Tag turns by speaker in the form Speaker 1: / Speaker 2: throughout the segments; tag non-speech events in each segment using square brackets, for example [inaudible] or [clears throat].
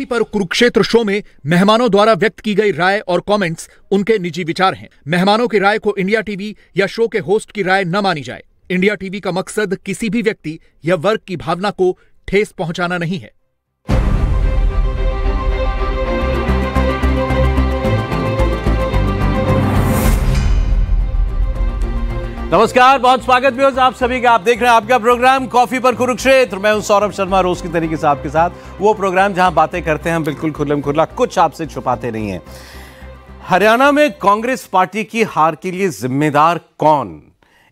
Speaker 1: वापसी पर कुरुक्षेत्र शो में मेहमानों द्वारा व्यक्त की गई राय और कमेंट्स उनके निजी विचार हैं मेहमानों की राय को इंडिया टीवी या शो के होस्ट की राय न मानी जाए इंडिया टीवी का मकसद किसी भी व्यक्ति या वर्ग की भावना को ठेस पहुंचाना नहीं है
Speaker 2: नमस्कार बहुत स्वागत भी आप सभी का आप देख रहे हैं आपका प्रोग्राम कॉफी पर कुरुक्षेत्र मैं हूं सौरभ शर्मा रोज की तरीके से आपके साथ वो प्रोग्राम जहां बातें करते हैं हम बिल्कुल में खुला कुछ आपसे छुपाते नहीं है हरियाणा में कांग्रेस पार्टी की हार के लिए जिम्मेदार कौन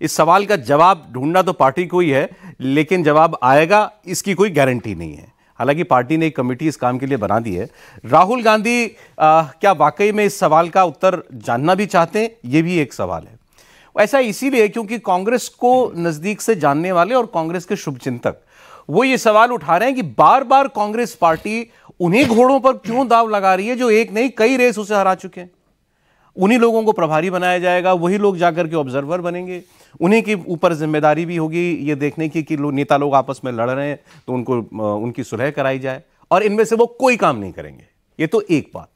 Speaker 2: इस सवाल का जवाब ढूंढना तो पार्टी को ही है लेकिन जवाब आएगा इसकी कोई गारंटी नहीं है हालांकि पार्टी ने एक कमेटी इस काम के लिए बना दी है राहुल गांधी आ, क्या वाकई में इस सवाल का उत्तर जानना भी चाहते हैं ये भी एक सवाल है ऐसा इसीलिए क्योंकि कांग्रेस को नज़दीक से जानने वाले और कांग्रेस के शुभचिंतक वो ये सवाल उठा रहे हैं कि बार बार कांग्रेस पार्टी उन्हीं घोड़ों पर क्यों दाव लगा रही है जो एक नहीं कई रेस उसे हरा चुके हैं उन्हीं लोगों को प्रभारी बनाया जाएगा वही लोग जाकर के ऑब्जर्वर बनेंगे उन्हीं के ऊपर जिम्मेदारी भी होगी ये देखने की कि लो, नेता लोग आपस में लड़ रहे हैं तो उनको उनकी सुलह कराई जाए और इनमें से वो कोई काम नहीं करेंगे ये तो एक बात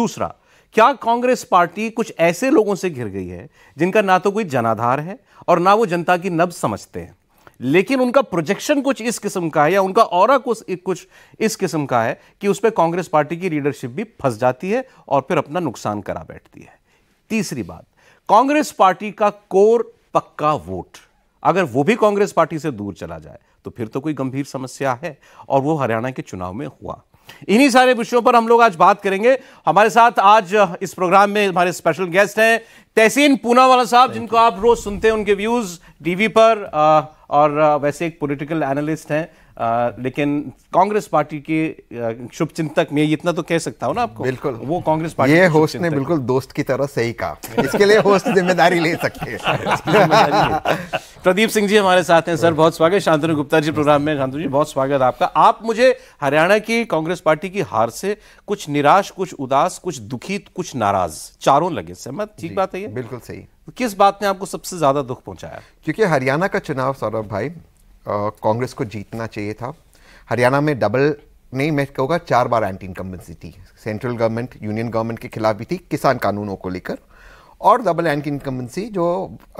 Speaker 2: दूसरा क्या कांग्रेस पार्टी कुछ ऐसे लोगों से घिर गई है जिनका ना तो कोई जनाधार है और ना वो जनता की नब्ज समझते हैं लेकिन उनका प्रोजेक्शन कुछ इस किस्म का है या उनका और कुछ कुछ इस किस्म का है कि उस पर कांग्रेस पार्टी की लीडरशिप भी फंस जाती है और फिर अपना नुकसान करा बैठती है तीसरी बात कांग्रेस पार्टी का कोर पक्का वोट अगर वो भी कांग्रेस पार्टी से दूर चला जाए तो फिर तो कोई गंभीर समस्या है और वो हरियाणा के चुनाव में हुआ इन्हीं सारे विषयों पर हम लोग आज बात करेंगे हमारे साथ आज इस प्रोग्राम में हमारे स्पेशल गेस्ट हैं तहसीन पूनावाला साहब जिनको आप रोज सुनते हैं उनके व्यूज टीवी पर और वैसे एक पॉलिटिकल एनालिस्ट हैं लेकिन कांग्रेस पार्टी के शुभचिंतक में इतना तो कह सकता हूँ ना आपको बिल्कुल वो कांग्रेस पार्टी ये होस्ट ने बिल्कुल
Speaker 1: दोस्त की तरह सही कहा इसके लिए होस्ट जिम्मेदारी ले सकते हैं
Speaker 2: [laughs] प्रदीप सिंह जी हमारे साथ हैं सर बहुत स्वागत शांतनु गुप्ता जी प्रोग्राम में शांतनु जी बहुत स्वागत आपका आप मुझे हरियाणा की कांग्रेस पार्टी की हार से कुछ निराश कुछ उदास कुछ दुखी कुछ नाराज चारों लगे सहमत ठीक बात है ये बिल्कुल सही किस बात ने आपको सबसे ज्यादा दुख पहुंचाया
Speaker 1: क्योंकि हरियाणा का चुनाव सौरभ भाई कांग्रेस को जीतना चाहिए था हरियाणा में डबल नहीं मैं कहूँगा चार बार एंटी इनकम्बेंसी थी सेंट्रल गवर्नमेंट यूनियन गवर्नमेंट के खिलाफ भी थी किसान कानूनों को लेकर और डबल एंटी इनकम्बेंसी जो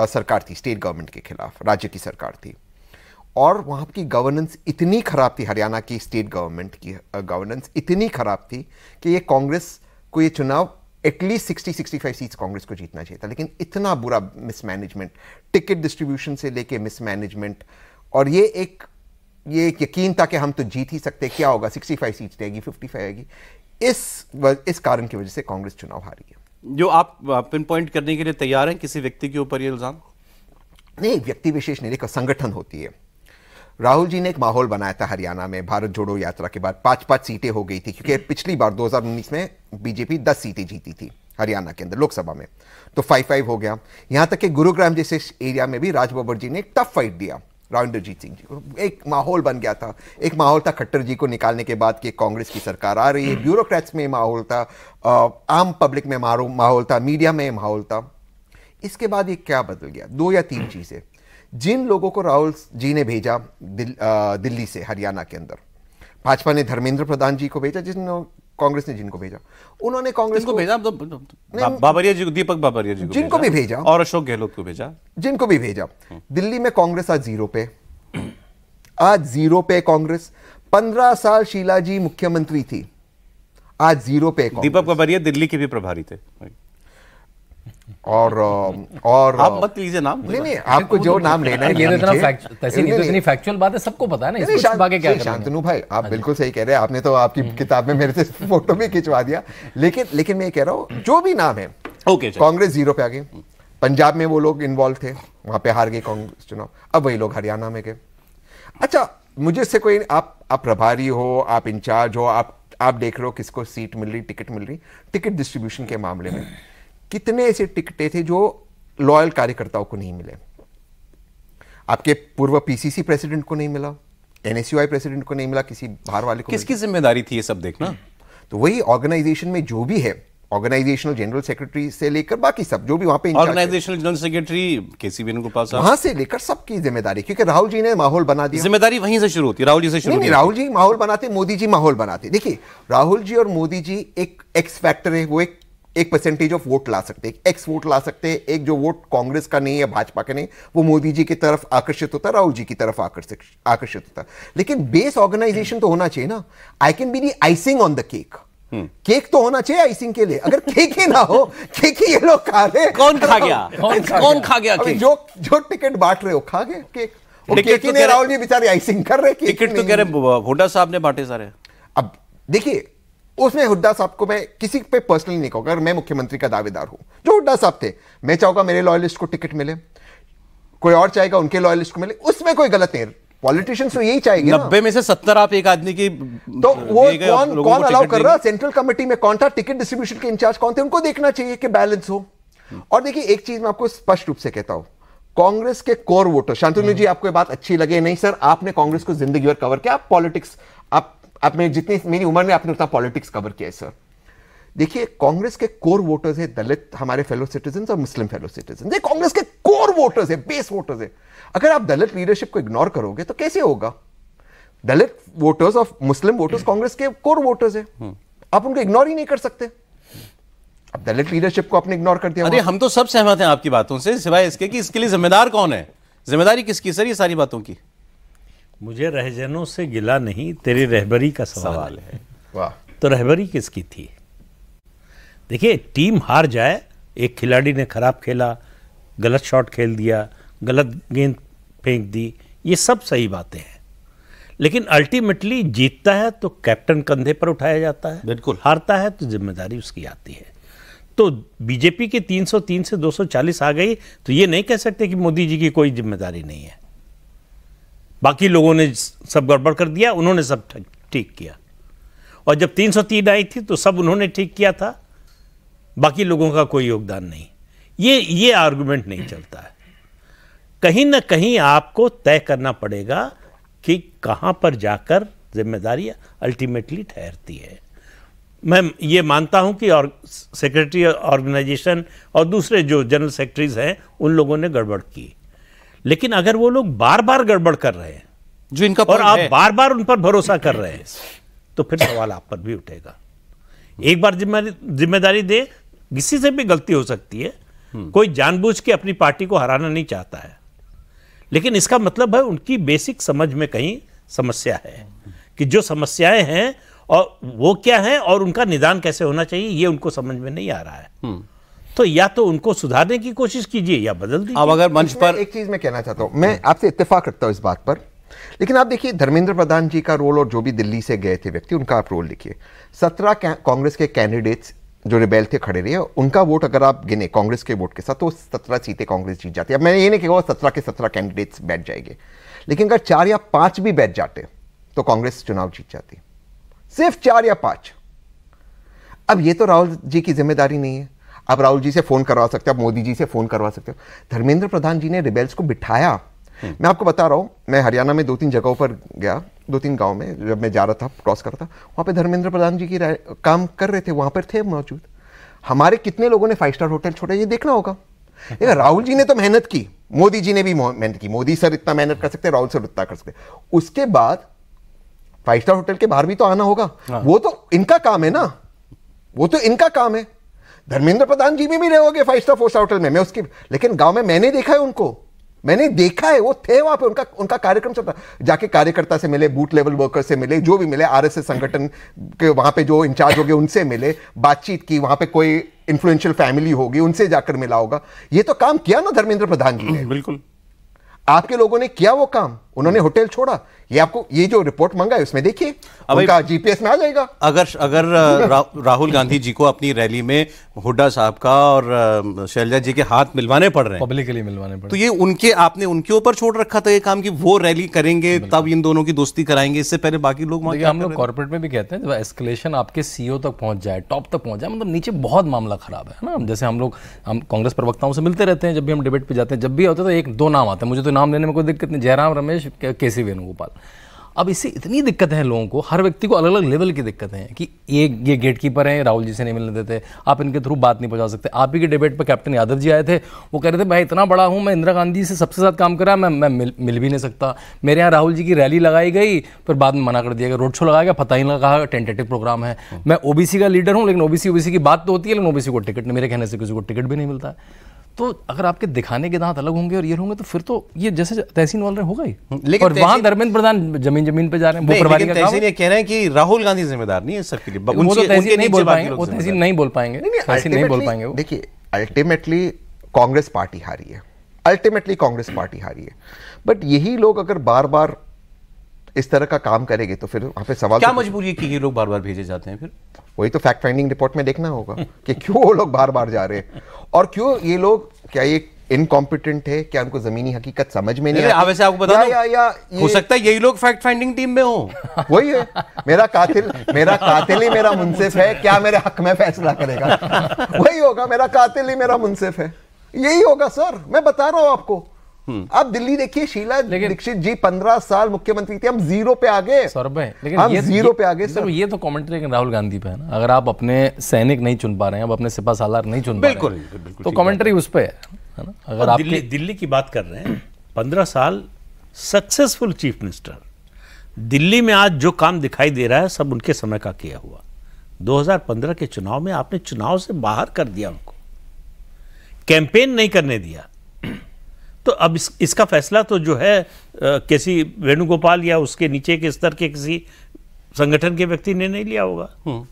Speaker 1: सरकार थी स्टेट गवर्नमेंट के खिलाफ राज्य की सरकार थी और वहाँ की गवर्नेंस इतनी ख़राब थी हरियाणा की स्टेट गवर्नमेंट की गवर्नेंस इतनी ख़राब थी कि ये कांग्रेस को ये चुनाव at least sixty sixty five seats Congress को जीतना चाहिए था लेकिन इतना बुरा मिसमैनेजमेंट टिकट डिस्ट्रीब्यूशन से लेके मिसमैनेजमेंट और ये एक ये एक यकीन था कि हम तो जीत ही सकते क्या होगा 65 सीट फिफ्टी फाइव आएगी इस इस कारण की वजह से कांग्रेस चुनाव हारी
Speaker 2: है जो आप पिन पॉइंट करने के लिए तैयार हैं किसी व्यक्ति के ऊपर ये इल्ज़ाम
Speaker 1: नहीं व्यक्ति विशेष नहीं देखो संगठन होती है राहुल जी ने एक माहौल बनाया था हरियाणा में भारत जोड़ो यात्रा के बाद पांच पांच सीटें हो गई थी क्योंकि हम्म। पिछली बार 2019 में बीजेपी दस सीटें जीती थी हरियाणा के अंदर लोकसभा में तो फाइव फाइव हो गया यहां तक कि गुरुग्राम जैसे एरिया में भी राजबर जी ने टफ फाइट दिया राविंदर जीत सिंह जी को एक माहौल बन गया था एक माहौल था खट्टर जी को निकालने के बाद कि कांग्रेस की सरकार आ रही है हम्म। ब्यूरोक्रेट्स में माहौल था आम पब्लिक में माहौल था मीडिया में माहौल था इसके बाद ये क्या बदल गया दो या तीन चीज़ें जिन लोगों को राहुल जी ने भेजा दिल, आ, दिल्ली से हरियाणा के अंदर भाजपा ने धर्मेंद्र प्रधान जी को भेजा जिन कांग्रेस ने जिनको भेजा
Speaker 2: उन्होंने कांग्रेस को भेजा तो, बाबरिया जी
Speaker 1: को दीपक बाबरिया जी को जिनको भी भेजा और अशोक गहलोत को भेजा जिनको भी भेजा हम्म। दिल्ली में कांग्रेस आज जीरो पे आज जीरो पे कांग्रेस पंद्रह साल शीला जी मुख्यमंत्री थी आज जीरो पे
Speaker 2: दीपक बाबरिया दिल्ली के भी प्रभारी थे
Speaker 1: और और आप मत
Speaker 2: लीजिए नाम
Speaker 3: नहीं नहीं
Speaker 1: आपको जो नाम लेना है ये तो इतना तो नहीं इतनी
Speaker 3: फैक्चुअल बात है सबको पता है ना आगे क्या शांतनु
Speaker 1: भाई आप हाँ बिल्कुल सही कह रहे हैं आपने तो आपकी हम्म। किताब में मेरे से फोटो भी खिंचवा दिया लेकिन लेकिन मैं ये कह रहा हूँ जो भी नाम है ओके कांग्रेस जीरो पे आ गई पंजाब में वो लोग इन्वॉल्व थे वहां पे हार गए कांग्रेस चुनाव अब वही लोग हरियाणा में गए अच्छा मुझे इससे कोई आप आप प्रभारी हो आप इंचार्ज हो आप आप देख रहे हो किसको सीट मिल रही टिकट मिल रही टिकट डिस्ट्रीब्यूशन के मामले में कितने ऐसे टिकटें थे जो लॉयल कार्यकर्ताओं को नहीं मिले आपके पूर्व पीसीसी प्रेसिडेंट को नहीं मिला एनएसयूआई प्रेसिडेंट को नहीं मिला किसी बाहर वाले को किसकी जिम्मेदारी थी ये सब देखना तो वही ऑर्गेनाइजेशन में जो भी है ऑर्गेनाइजेशनल जनरल सेक्रेटरी से लेकर बाकी सब जो भी वहां पे ऑर्गेनाइजेशनल
Speaker 2: जनरल सेक्रेटरी केसी पास वहां से
Speaker 1: लेकर सबकी जिम्मेदारी क्योंकि राहुल जी ने माहौल बना दिया जिम्मेदारी वहीं से शुरू होती है राहुल जी से शुरू राहुल जी माहौल बनाते मोदी जी माहौल बनाते देखिए राहुल जी और मोदी जी एक एक्स फैक्टर है वो एक एक परसेंटेज ऑफ वोट ला सकते हैं एक्स वोट ला सकते हैं एक जो वोट कांग्रेस का नहीं है भाजपा का नहीं वो मोदी जी की तरफ आकर्षित होता राहुल जी की तरफ आकर्षित होता लेकिन बेस ऑर्गेनाइजेशन तो होना चाहिए ना I can be the icing on the cake cake तो होना चाहिए आइसिंग के लिए अगर केक ही ना हो केक ही ये लोग खा रहे कौन खा गया [laughs] कौन खा गया जो जो टिकट बांट रहे हो खा गए केक टिकट तो राहुल जी बेचारे आइसिंग कर रहे टिकट तो कह रहे हुड्डा साहब ने बांटे सारे अब देखिए उसमें हुड्डा साहब को मैं किसी पे पर्सनली नहीं कहूँगा अगर मैं मुख्यमंत्री का दावेदार हूँ जो हुड्डा साहब थे मैं चाहूँगा मेरे लॉयलिस्ट को टिकट मिले कोई और चाहेगा उनके लॉयलिस्ट को मिले उसमें कोई गलत नहीं पॉलिटिशियंस तो यही चाहेंगे नब्बे में से सत्तर आप एक आदमी की तो वो कौन कौन अलाउ कर रहा सेंट्रल कमेटी में कौन था टिकट डिस्ट्रीब्यूशन के इंचार्ज कौन थे उनको देखना चाहिए कि बैलेंस हो और देखिए एक चीज मैं आपको स्पष्ट रूप से कहता हूं कांग्रेस के कोर वोटर शांतनु जी आपको ये बात अच्छी लगे नहीं सर आपने कांग्रेस को जिंदगी भर कवर किया आप पॉलिटिक्स आप मैं जितनी मेरी उम्र में आपने उतना पॉलिटिक्स कवर किया है सर देखिए कांग्रेस के कोर वोटर्स है दलित हमारे फेलो सिटीजन और मुस्लिम फेलो सिटीजन ये कांग्रेस के कोर वोटर्स है बेस वोटर्स है अगर आप दलित लीडरशिप को इग्नोर करोगे तो कैसे होगा दलित वोटर्स और मुस्लिम वोटर्स कांग्रेस के कोर वोटर्स है आप उनको इग्नोर ही नहीं कर सकते अब दलित लीडरशिप को आपने इग्नोर कर दिया अरे हम तो सब
Speaker 2: सहमत हैं आपकी बातों से सिवाय इसके कि इसके लिए जिम्मेदार कौन है जिम्मेदारी किसकी सर ये सारी बातों की
Speaker 4: मुझे रहजनों से गिला नहीं तेरी रहबरी का सवाल, सवाल है वाह तो रहबरी किसकी थी देखिए टीम हार जाए एक खिलाड़ी ने खराब खेला गलत शॉट खेल दिया गलत गेंद फेंक दी ये सब सही बातें हैं लेकिन अल्टीमेटली जीतता है तो कैप्टन कंधे पर उठाया जाता है बिल्कुल हारता है तो जिम्मेदारी उसकी आती है तो बीजेपी के 303 से 240 आ गई तो ये नहीं कह सकते कि मोदी जी की कोई जिम्मेदारी नहीं है बाकी लोगों ने सब गड़बड़ कर दिया उन्होंने सब ठीक किया और जब 303 आई थी तो सब उन्होंने ठीक किया था बाकी लोगों का कोई योगदान नहीं ये ये आर्गूमेंट नहीं चलता है कहीं ना कहीं आपको तय करना पड़ेगा कि कहाँ पर जाकर जिम्मेदारी अल्टीमेटली ठहरती है मैं ये मानता हूं कि और सेक्रेटरी ऑर्गेनाइजेशन और दूसरे जो जनरल सेक्रेटरीज हैं उन लोगों ने गड़बड़ की लेकिन अगर वो लोग बार बार गड़बड़ कर रहे हैं जो इनका और आप बार बार उन पर भरोसा कर [laughs] रहे हैं तो फिर सवाल आप पर भी उठेगा एक बार जिम्मेदारी दे किसी से भी गलती हो सकती है हम्म। कोई जानबूझ के अपनी पार्टी को हराना नहीं चाहता है लेकिन इसका मतलब है उनकी बेसिक समझ में कहीं समस्या है कि जो समस्याएं हैं और वो क्या है और उनका निदान कैसे होना चाहिए ये उनको समझ में नहीं आ रहा है हम्म। तो या तो उनको सुधारने
Speaker 1: की कोशिश कीजिए या बदल दीजिए अब अगर मंच पर एक चीज मैं कहना चाहता हूं मैं आपसे इत्तेफाक रखता हूं इस बात पर लेकिन आप देखिए धर्मेंद्र प्रधान जी का रोल और जो भी दिल्ली से गए थे व्यक्ति उनका आप रोल देखिए सत्रह कांग्रेस के कैंडिडेट्स जो रिबेल थे खड़े रहे उनका वोट अगर आप गिने कांग्रेस के वोट के साथ तो सत्रह सीटें कांग्रेस जीत जाती है अब मैंने ये नहीं कहा सत्रह के सत्रह कैंडिडेट्स बैठ जाएंगे लेकिन अगर चार या पांच भी बैठ जाते तो कांग्रेस चुनाव जीत जाती सिर्फ चार या पांच अब ये तो राहुल जी की जिम्मेदारी नहीं है आप राहुल जी से फ़ोन करवा सकते हो आप मोदी जी से फ़ोन करवा सकते हो धर्मेंद्र प्रधान जी ने रिबेल्स को बिठाया हम्म। मैं आपको बता रहा हूँ मैं हरियाणा में दो तीन जगहों पर गया दो तीन गांव में जब मैं जा रहा था क्रॉस कर रहा था वहाँ पे धर्मेंद्र प्रधान जी की काम कर रहे थे वहाँ पर थे मौजूद हमारे कितने लोगों ने फाइव स्टार होटल छोड़े ये देखना होगा देखा राहुल जी ने तो मेहनत की मोदी जी ने भी मेहनत की मोदी सर इतना मेहनत कर सकते राहुल सर उतना कर सकते उसके बाद फाइव स्टार होटल के बाहर भी तो आना होगा हाँ। वो तो इनका काम है ना वो तो इनका काम है धर्मेंद्र प्रधान जी में हो गए five star four star hotel में मैं उसकी लेकिन गांव में मैंने देखा है उनको मैंने देखा है वो थे वहां पे उनका उनका कार्यक्रम चलता जाके कार्यकर्ता से मिले बूथ लेवल वर्कर से मिले जो भी मिले आरएसएस संगठन के वहां पे जो इंचार्ज हो गए उनसे मिले बातचीत की वहां पे कोई इन्फ्लुएंशियल फैमिली होगी उनसे जाकर मिला होगा ये तो काम किया ना धर्मेंद्र प्रधान जी ने हम्म, बिल्कुल आपके लोगों ने किया वो काम उन्होंने होटल छोड़ा ये आपको ये जो रिपोर्ट मंगा है उसमें देखिए उनका जीपीएस में आ जाएगा अगर अगर
Speaker 2: रा, राहुल गांधी जी को अपनी रैली में हुड्डा साहब का और शैलजा जी के हाथ मिलवाने पड़ रहे हैं पब्लिकली मिलवाने पड़ तो ये उनके आपने उनके ऊपर छोड़ रखा था ये काम कि वो रैली करेंगे तब इन दोनों की दोस्ती कराएंगे इससे पहले बाकी लोग हम लोग कॉर्पोरेट में भी कहते हैं जब एस्केलेशन आपके
Speaker 3: सीओ e तक पहुंच जाए टॉप तक पहुंच जाए मतलब नीचे बहुत मामला खराब है ना जैसे हम लोग हम कांग्रेस प्रवक्ताओं से मिलते रहते हैं जब भी हम डिबेट पे जाते हैं जब भी होते तो एक दो नाम आते हैं मुझे तो नाम लेने में कोई दिक्कत नहीं जयराम रमेश के, के सी वेणुगोपाल अब इससे इतनी दिक्कत है लोगों को हर व्यक्ति को अलग अलग लेवल की दिक्कतें है कि ये ये गेट कीपर हैं राहुल जी से नहीं मिलने देते आप इनके थ्रू बात नहीं पहुंचा सकते आप ही के डिबेट पर कैप्टन यादव जी आए थे वो कह रहे थे भाई इतना बड़ा हूं मैं इंदिरा गांधी से सबसे साथ काम करा मैं मैं मिल, मिल भी नहीं सकता मेरे यहाँ राहुल जी की रैली लगाई गई फिर बाद में मना कर दिया गया रोड शो लगाया गया पता ही नहीं कहा टेंटेटिव प्रोग्राम है हाँ। मैं ओबीसी का लीडर हूँ लेकिन ओबीसी ओबीसी की बात तो होती है लेकिन ओबीसी को टिकट नहीं मेरे कहने से किसी को टिकट भी नहीं मिलता है तो अगर आपके दिखाने के दांत अलग होंगे और ये होंगे तो फिर तो ये जैसे तहसीन वाले होगा ही हम्म, लेकिन और वहां धर्मेंद्र प्रधान जमीन जमीन पे जा रहे हैं वो का तहसीन ये
Speaker 2: कह रहे हैं कि राहुल गांधी जिम्मेदार नहीं है सबके लिए वो
Speaker 3: तो तहसीन नहीं बोल पाएंगे वो तहसीन नहीं बोल पाएंगे तहसीन नहीं बोल पाएंगे देखिए
Speaker 1: अल्टीमेटली कांग्रेस पार्टी हारी है अल्टीमेटली कांग्रेस पार्टी हारी है बट यही लोग अगर बार बार इस तरह का काम करेंगे तो फिर वहाँ पे सवाल क्या तो-
Speaker 2: मजबूरी है कि ये लोग बार बार भेजे जाते हैं फिर
Speaker 1: वही तो फैक्ट फाइंडिंग रिपोर्ट में देखना होगा कि [laughs] क्यों वो लोग बार बार जा रहे हैं और क्यों ये लोग क्या ये इनकॉम्पिटेंट है क्या उनको जमीनी हकीकत समझ में नहीं वैसे आपको बता या, या, या, ये... हो सकता है यही लोग फैक्ट फाइंडिंग टीम में हो [laughs] वही है मेरा कातिल मेरा कातिल ही मेरा मुनसिफ है क्या मेरे हक में फैसला करेगा [laughs] वही होगा मेरा कातिल ही मेरा मुनसिफ है यही होगा सर मैं बता रहा हूं आपको हम्म। अब दिल्ली देखिए शीला दीक्षित जी पंद्रह साल मुख्यमंत्री थे हम जीरो पे आ गए सर लेकिन हम ये, जीरो पे आ गए सर
Speaker 3: ये तो कमेंट्री लेकिन राहुल गांधी पे है ना अगर आप अपने सैनिक नहीं चुन पा रहे हैं अब अपने सिपा सालार नहीं चुन पा रहे हैं तो कमेंट्री उस पर
Speaker 4: है ना अगर आप दिल्ली की बात कर रहे हैं पंद्रह साल सक्सेसफुल चीफ मिनिस्टर दिल्ली में आज जो काम दिखाई दे रहा है सब उनके समय का किया हुआ 2015 के चुनाव में आपने चुनाव से बाहर कर दिया उनको कैंपेन नहीं करने दिया तो अब इस, इसका फैसला तो जो है किसी वेणुगोपाल या उसके नीचे के स्तर के किसी संगठन के व्यक्ति ने नहीं लिया होगा हम्म।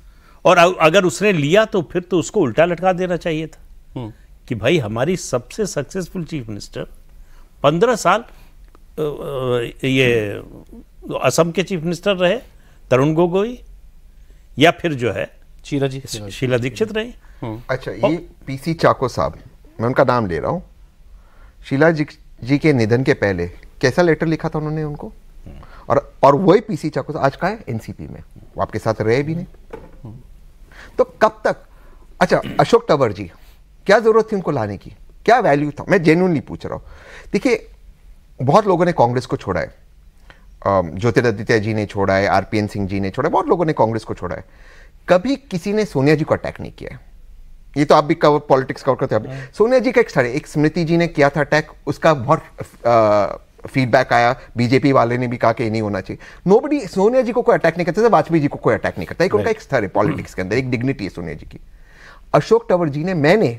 Speaker 4: और अगर उसने लिया तो फिर तो उसको उल्टा लटका देना चाहिए था हम्म। कि भाई हमारी सबसे सक्सेसफुल चीफ मिनिस्टर पंद्रह साल ये असम के चीफ मिनिस्टर रहे तरुण गोगोई या फिर जो है
Speaker 1: शीला दीक्षित रहे हम्म। अच्छा ये पीसी चाको साहब मैं उनका नाम ले रहा हूँ शीला जी, जी के निधन के पहले कैसा लेटर लिखा था उन्होंने उनको और और वही पीसी चाकू आज का है एनसीपी में वो आपके साथ रहे भी नहीं तो कब तक अच्छा अशोक टवर जी क्या जरूरत थी उनको लाने की क्या वैल्यू था मैं जेन्यूनली पूछ रहा हूँ देखिए बहुत लोगों ने कांग्रेस को छोड़ा है ज्योतिरादित्य जी ने छोड़ा है आरपीएन सिंह जी ने छोड़ा है बहुत लोगों ने कांग्रेस को छोड़ा है कभी किसी ने सोनिया जी को अटैक नहीं किया है ये तो आप भी कवर पॉलिटिक्स कवर करते हैं हाँ। सोनिया जी का एक स्टार एक स्मृति जी ने किया था अटैक उसका बहुत फीडबैक आया बीजेपी वाले ने भी कहा कि ये नहीं होना चाहिए नोबडी सोनिया जी को कोई अटैक नहीं करता था वाजपेयी जी को कोई अटैक नहीं करता एक उनका एक स्तर है पॉलिटिक्स के अंदर एक डिग्निटी है सोनिया जी की अशोक टवर जी ने मैंने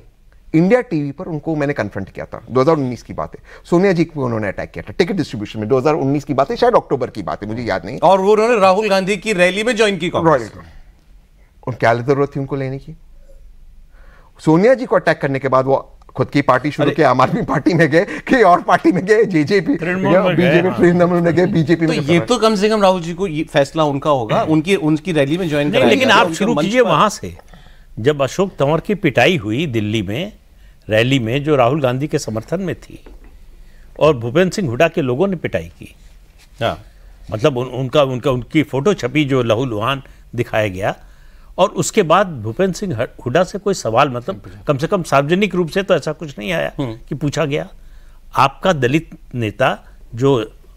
Speaker 1: इंडिया टीवी पर उनको मैंने कन्फ्रंट किया था 2019 की बात है सोनिया जी को उन्होंने अटैक किया था टिकट डिस्ट्रीब्यूशन में 2019 की बात है शायद अक्टूबर की बात है मुझे याद नहीं
Speaker 2: और वो उन्होंने राहुल गांधी की रैली में ज्वाइन की क्या
Speaker 1: जरूरत थी उनको लेने की सोनिया जी को अटैक करने के बाद वो खुद की पार्टी शुरू की आम आदमी पार्टी में गए [laughs] कि और पार्टी में गए जेजेपी बीजेपी हाँ। तृणमूल में गए तो बीजेपी में ये तो
Speaker 2: कम से कम
Speaker 4: राहुल जी को फैसला उनका होगा [clears throat] उनकी उनकी रैली में ज्वाइन लेकिन आप शुरू कीजिए वहां से जब अशोक तंवर की पिटाई हुई दिल्ली में रैली में जो राहुल गांधी के समर्थन में थी और भूपेंद्र सिंह हुडा के लोगों ने पिटाई की हाँ मतलब उन, उनका उनका उनकी फोटो छपी जो लहू लुहान दिखाया गया और उसके बाद भूपेंद्र सिंह हुडा से कोई सवाल मतलब कम से कम सार्वजनिक रूप से तो ऐसा कुछ नहीं आया हम्म। कि पूछा गया आपका दलित नेता जो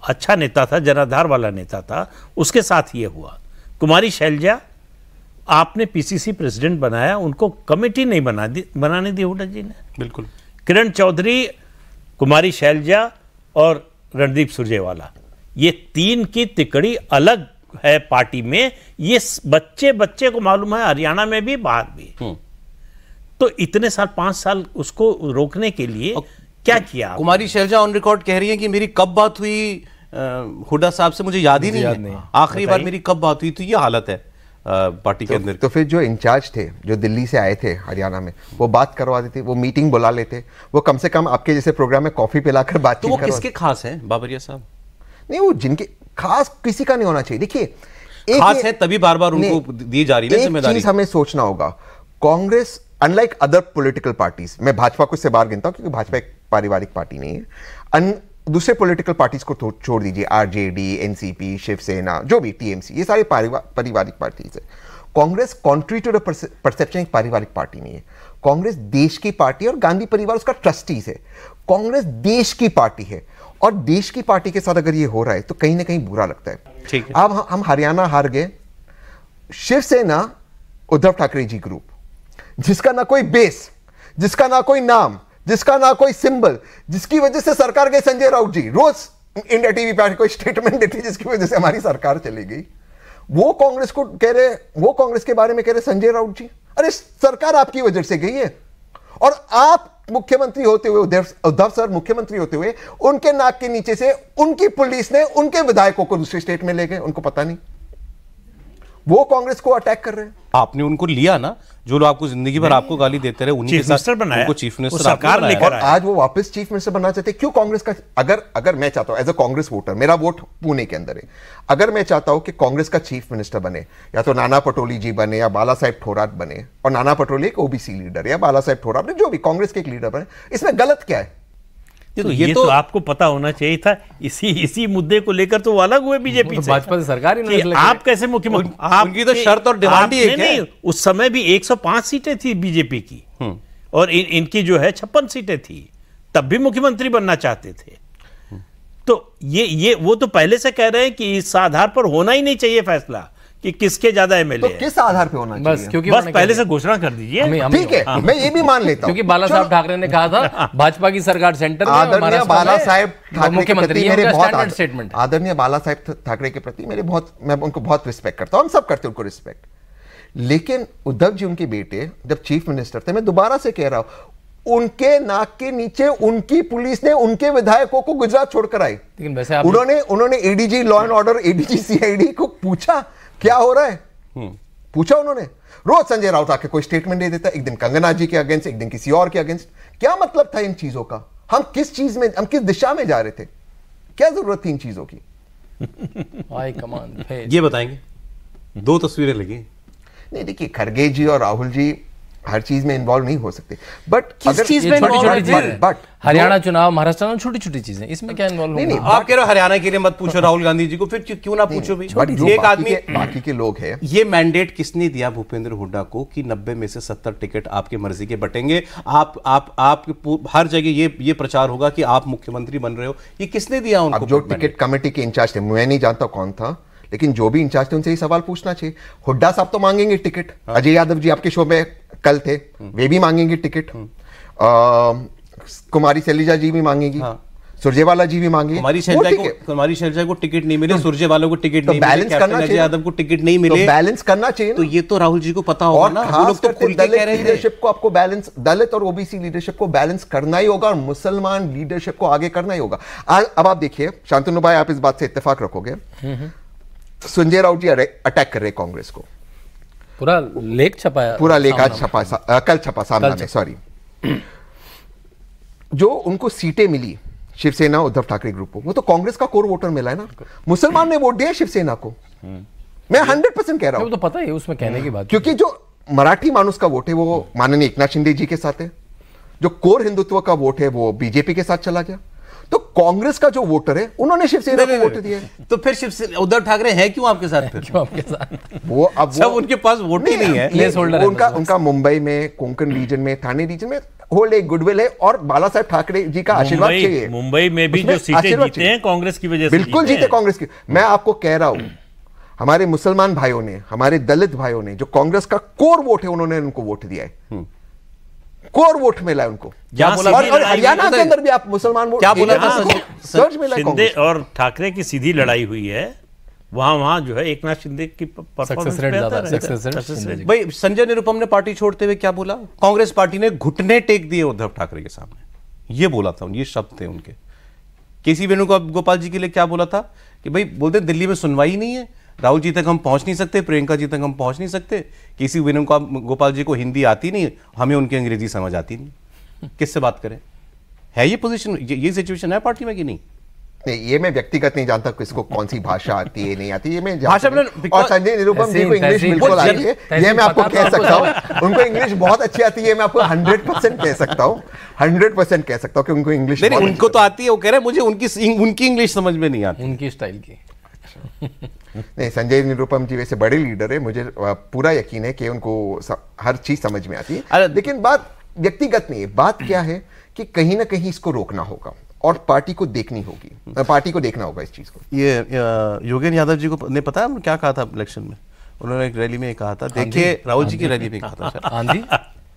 Speaker 4: अच्छा नेता था जनाधार वाला नेता था उसके साथ ये हुआ कुमारी शैलजा आपने पीसीसी प्रेसिडेंट बनाया उनको कमेटी नहीं बना दी बनाने दी हुडा जी ने बिल्कुल किरण चौधरी कुमारी शैलजा और रणदीप सुरजेवाला ये तीन की तिकड़ी अलग है पार्टी में ये बच्चे बच्चे को मालूम है हरियाणा में भी बाहर भी हम्म। तो इतने साल पांच साल उसको रोकने के लिए क्या किया कुमारी शैलजा ऑन रिकॉर्ड कह रही है कि मेरी कब बात हुई हुडा
Speaker 2: साहब से मुझे याद ही नहीं, याद नहीं। आखिरी बार मेरी कब बात हुई तो ये हालत है पार्टी के तो, अंदर
Speaker 1: तो फिर जो इंचार्ज थे जो दिल्ली से आए थे हरियाणा में वो बात करवा देते वो मीटिंग बुला लेते वो कम से कम आपके जैसे प्रोग्राम में कॉफी पिलाकर बात तो वो किसके
Speaker 2: खास हैं बाबरिया साहब
Speaker 1: नहीं वो जिनके खास किसी का नहीं होना चाहिए देखिए
Speaker 2: खास है तभी बार बार उनको दी जा रही है जिम्मेदारी हमें
Speaker 1: सोचना होगा Congress unlike other political parties मैं भाजपा को इससे बार गिनता हूं क्योंकि भाजपा एक पारिवारिक पार्टी नहीं है अन, दूसरे पॉलिटिकल पार्टीज को छोड़ दीजिए आरजेडी एनसीपी शिवसेना जो भी टीएमसी ये सारे पारिवारिक पार्टीज है कांग्रेस कॉन्ट्री टू परसेप्शन एक पारिवारिक पार्टी नहीं है कांग्रेस देश की पार्टी और गांधी परिवार उसका ट्रस्टीज है कांग्रेस देश की पार्टी है और देश की पार्टी के साथ अगर ये हो रहा है तो कहीं ना कहीं बुरा लगता है ठीक है अब हम हरियाणा हार गए शिवसेना उद्धव ठाकरे जी ग्रुप जिसका ना कोई बेस जिसका ना कोई नाम जिसका ना कोई सिंबल जिसकी वजह से सरकार गए संजय राउत जी रोज इंडिया टीवी पर कोई स्टेटमेंट देती जिसकी वजह से हमारी सरकार चली गई वो कांग्रेस को कह रहे वो कांग्रेस के बारे में कह रहे संजय राउत जी अरे सरकार आपकी वजह से गई है और आप मुख्यमंत्री होते हुए उद्धव सर मुख्यमंत्री होते हुए उनके नाक के नीचे से उनकी पुलिस ने उनके विधायकों को दूसरे स्टेट में ले गए उनको पता नहीं वो कांग्रेस को अटैक कर रहे हैं
Speaker 2: आपने उनको लिया ना जो लोग आपको जिंदगी भर आपको गाली देते रहे उनके साथ बनाया उनको चीफ मिनिस्टर सरकार लेकर
Speaker 1: आज वो वापस चीफ मिनिस्टर बनना चाहते क्यों कांग्रेस का अगर अगर मैं चाहता हूं एज अ कांग्रेस वोटर मेरा वोट पुणे के अंदर है अगर मैं चाहता हूं कि कांग्रेस का चीफ मिनिस्टर बने या तो नाना पटोली जी बने या बाला साहेब थोराट बने और नाना पटोली एक ओबीसी लीडर या बाला साहेब थोराट जो भी कांग्रेस के एक लीडर बने इसमें गलत क्या है तो तो ये तो ये, तो, तो
Speaker 4: आपको पता होना चाहिए था इसी इसी मुद्दे को लेकर तो वो अलग हुए तो बीजेपी तो भाजपा से सरकार ही नहीं आप कैसे मुख्यमंत्री आप उनकी तो शर्त और डिमांड ही नहीं उस समय भी 105 सीटें थी बीजेपी की हम्म। और इन, इनकी जो है छप्पन सीटें थी तब भी मुख्यमंत्री बनना चाहते थे हम्म। तो ये ये वो तो पहले से कह रहे हैं कि इस आधार पर होना ही नहीं चाहिए फैसला कि किसके ज्यादा एमएलए तो किस आधार पे होना बस क्योंकि बस पहले से घोषणा
Speaker 3: कर दीजिए ठीक है हाँ। मैं ये भी मान लेता हूँ क्योंकि बाला साहब ठाकरे ने कहा था हाँ। भाजपा की सरकार सेंटर तो आदरणीय बाला साहब मुख्यमंत्री मेरे बहुत
Speaker 1: स्टेटमेंट आदरणीय बाला साहब ठाकरे के प्रति मेरे बहुत मैं उनको बहुत रिस्पेक्ट करता हूँ हम सब करते उनको रिस्पेक्ट लेकिन उद्धव जी उनके बेटे जब चीफ मिनिस्टर थे मैं दोबारा से कह रहा हूं उनके नाक के नीचे उनकी पुलिस ने उनके विधायकों को गुजरात छोड़कर आई लेकिन
Speaker 3: वैसे उन्होंने
Speaker 1: उन्होंने ADG law and order ADG CID को पूछा क्या हो रहा है हम्म। पूछा उन्होंने रोज संजय राउत आके कोई स्टेटमेंट दे देता एक दिन कंगना जी के अगेंस्ट एक दिन किसी और के अगेंस्ट क्या मतलब था इन चीजों का हम किस चीज में हम किस दिशा में जा रहे थे क्या जरूरत थी इन चीजों की
Speaker 2: [laughs]
Speaker 1: ये बताएंगे दो तस्वीरें लगी नहीं देखिए खरगे जी और राहुल जी हर चीज में इन्वॉल्व नहीं हो सकते बट किस चीज में बट हरियाणा
Speaker 2: चुनाव महाराष्ट्र
Speaker 1: छोटी छोटी चीजें
Speaker 2: इसमें क्या इन्वॉल्व
Speaker 3: नहीं, नहीं आप कह
Speaker 1: रहे हो हरियाणा के लिए मत पूछो राहुल गांधी
Speaker 2: जी को फिर क्यों ना पूछो भी एक आदमी बाकी के लोग हैं ये मैंडेट किसने दिया भूपेंद्र हुड्डा को कि नब्बे में से सत्तर टिकट आपके मर्जी के बटेंगे आप आप आप हर जगह
Speaker 1: ये ये प्रचार होगा कि आप मुख्यमंत्री बन रहे हो ये किसने दिया उनको जो टिकट कमेटी के इंचार्ज थे मैं नहीं जानता कौन था लेकिन जो भी इंचार्ज थे उनसे ही सवाल पूछना चाहिए हुड्डा साहब तो मांगेंगे टिकट हाँ। अजय यादव जी आपके शो में कल थे हम्म। वे भी मांगेंगे टिकट हम्म। कुमारी सैलिजा जी भी मांगेगी हाँ। सुरजेवाला जी भी मांगे कुमारी शैलजा को
Speaker 2: कुमारी शैलजा को टिकट नहीं मिले तो सुरजेवाला को टिकट तो नहीं बैलेंस करना चाहिए यादव को टिकट नहीं तो मिले तो
Speaker 1: बैलेंस करना चाहिए तो ये तो राहुल जी को पता होगा ना वो लोग तो खुल के कह रहे हैं लीडरशिप को आपको बैलेंस दलित और ओबीसी लीडरशिप को बैलेंस करना ही होगा और मुसलमान लीडरशिप को आगे करना ही होगा अब आप देखिए शांतनु भाई आप इस बात से इत्तेफाक रखोगे हम्म, संजय राउत जी अटैक कर रहे कांग्रेस को
Speaker 3: पूरा लेख छपाया पूरा लेख आज छपा कल छपा सामना में सॉरी
Speaker 1: जो उनको सीटें मिली शिवसेना उद्धव ठाकरे ग्रुप को वो तो कांग्रेस का कोर वोटर मिला है ना मुसलमान ने वोट दिया शिवसेना को मैं हंड्रेड परसेंट कह रहा हूं तो पता है उसमें कहने की बात क्योंकि जो मराठी मानुस का वोट है वो माननीय एकनाथ शिंदे जी के साथ है जो कोर हिंदुत्व का वोट है वो बीजेपी के साथ चला गया कांग्रेस का जो वोटर है उन्होंने शिवसेना को वोट दिया
Speaker 2: तो फिर शिवसेना उद्धव ठाकरे है क्यों आपके साथ फिर [laughs] क्यों आपके साथ वो अब सब उनके पास वोट ही नहीं है प्लेस
Speaker 1: होल्डर उनका उनका मुंबई में कोंकण रीजन में थाने रीजन में होल्ड एक गुडविल है और बाला साहेब ठाकरे जी का आशीर्वाद चाहिए मुंबई
Speaker 4: में भी जो सीटें हैं कांग्रेस की वजह से बिल्कुल जीते
Speaker 1: कांग्रेस की मैं आपको कह रहा हूं हमारे मुसलमान भाइयों ने हमारे दलित भाइयों ने जो कांग्रेस का कोर वोट है उन्होंने उनको वोट दिया है कोर वोट मिला उनको हरियाणा के अंदर भी आप मुसलमान वोट क्या बोला था
Speaker 4: [laughs] और ठाकरे की सीधी लड़ाई हुई है वहां वहां जो है एक नाथ शिंदे की भाई
Speaker 2: संजय निरुपम ने पार्टी छोड़ते हुए क्या बोला कांग्रेस पार्टी ने घुटने टेक दिए उद्धव ठाकरे के सामने ये बोला था ये शब्द थे उनके केसी वेणुगोपाल जी के लिए क्या बोला था कि भाई बोलते दिल्ली में सुनवाई नहीं है राहुल जी तक हम पहुंच नहीं सकते प्रियंका जी तक हम पहुंच नहीं सकते किसी विनम का गोपाल जी को हिंदी आती नहीं हमें उनकी अंग्रेजी समझ आती नहीं किससे बात करें
Speaker 1: है ये पोजीशन ये, सिचुएशन है पार्टी में कि नहीं नहीं ये मैं व्यक्तिगत नहीं जानता किसको कौन सी भाषा आती है नहीं आती ये मैं भाषा मतलब और संजय निरुपम जी को इंग्लिश बिल्कुल आती है ये मैं आपको कह तो सकता हूँ उनको इंग्लिश बहुत अच्छी आती है मैं आपको हंड्रेड परसेंट कह सकता हूँ हंड्रेड परसेंट कह सकता हूँ कि उनको इंग्लिश उनको तो आती है वो कह रहे हैं मुझे उनकी उनकी इंग्लिश समझ में नहीं आती उनकी स्टाइल की अच्छा। [laughs] नहीं संजय निरुपम जी वैसे बड़े लीडर है मुझे पूरा यकीन है कि उनको हर चीज समझ में आती है लेकिन बात व्यक्तिगत नहीं है बात क्या है कि कहीं ना कहीं इसको रोकना होगा और पार्टी को देखनी होगी पार्टी को देखना होगा इस चीज को
Speaker 2: ये योगेंद्र यादव जी को ने पता है क्या कहा था इलेक्शन में उन्होंने एक रैली में कहा था हाँ देखिए राहुल जी हाँ की रैली में कहा था आंधी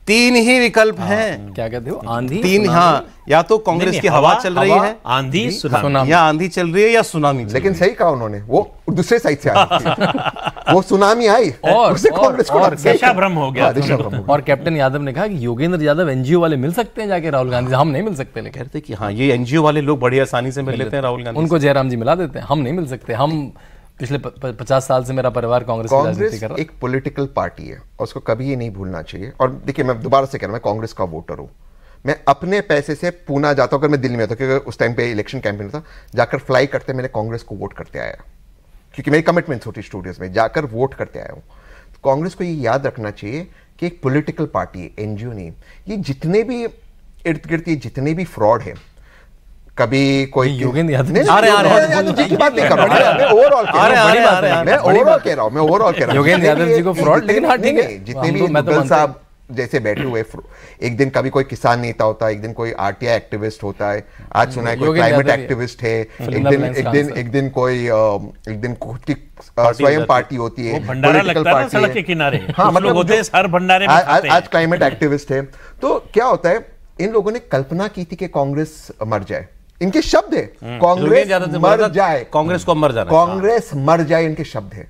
Speaker 2: तीन ही विकल्प हाँ, हैं क्या कहते हो आंधी तीन हाँ या तो कांग्रेस की हवा, हवा चल रही है आंधी सुनामी
Speaker 1: या आंधी चल रही है या सुनामी लेकिन सही कहा उन्होंने वो दूसरे साइड से आई [laughs] वो सुनामी आई और उसे कांग्रेस को दिशा भ्रम हो गया हाँ, दिशा भ्रम
Speaker 3: और कैप्टन यादव ने कहा कि योगेंद्र यादव एनजीओ वाले मिल सकते हैं जाके राहुल गांधी हम नहीं मिल सकते
Speaker 2: कहते कि हाँ ये एनजीओ वाले लोग बड़ी आसानी से मिल लेते हैं राहुल गांधी उनको जयराम
Speaker 3: जी मिला देते हैं हम नहीं मिल सकते हम पिछले प, पचास साल से मेरा परिवार कांग्रेस कांग्रेस एक
Speaker 1: पॉलिटिकल पार्टी है और उसको कभी ये नहीं भूलना चाहिए और देखिए मैं दोबारा से कह रहा हूँ मैं कांग्रेस का वोटर हूँ मैं अपने पैसे से पूना जाता हूँ अगर मैं दिल्ली में होता क्योंकि उस टाइम पे इलेक्शन कैंपेन था जाकर फ्लाई करते मैंने कांग्रेस को वोट करते आया क्योंकि मेरी कमिटमेंट होती स्टूडियोज में जाकर वोट करते आया हूँ तो कांग्रेस को ये याद रखना चाहिए कि एक पोलिटिकल पार्टी है एनजीओ नहीं ये जितने भी इर्द गिर्द ये जितने भी फ्रॉड है कभी कोई योगेंद्र यादव नहीं आ आ रहे रहे यादव जी की बात नहीं कर रहा मैं ओवरऑल कह रहा हूं मैं ओवरऑल कह रहा हूं मैं ओवरऑल कह रहा हूं योगेंद्र यादव जी को फ्रॉड लेकिन हां ठीक है जितने भी तो तो मुगल साहब जैसे बैठे हुए एक दिन कभी कोई किसान नेता होता है एक दिन कोई आरटीआई एक्टिविस्ट होता है आज सुना है कोई क्लाइमेट एक्टिविस्ट है एक दिन एक दिन एक दिन कोई एक दिन खुद की स्वयं पार्टी होती है पॉलिटिकल पार्टी सड़क के किनारे हां मतलब होते हैं हर भंडारे में आज क्लाइमेट एक्टिविस्ट है तो क्या होता है इन लोगों ने कल्पना की थी कि कांग्रेस मर जाए इनके शब्द है हम्म। कांग्रेस तो मर जाए कांग्रेस को मर जाए कांग्रेस मर जाए इनके शब्द है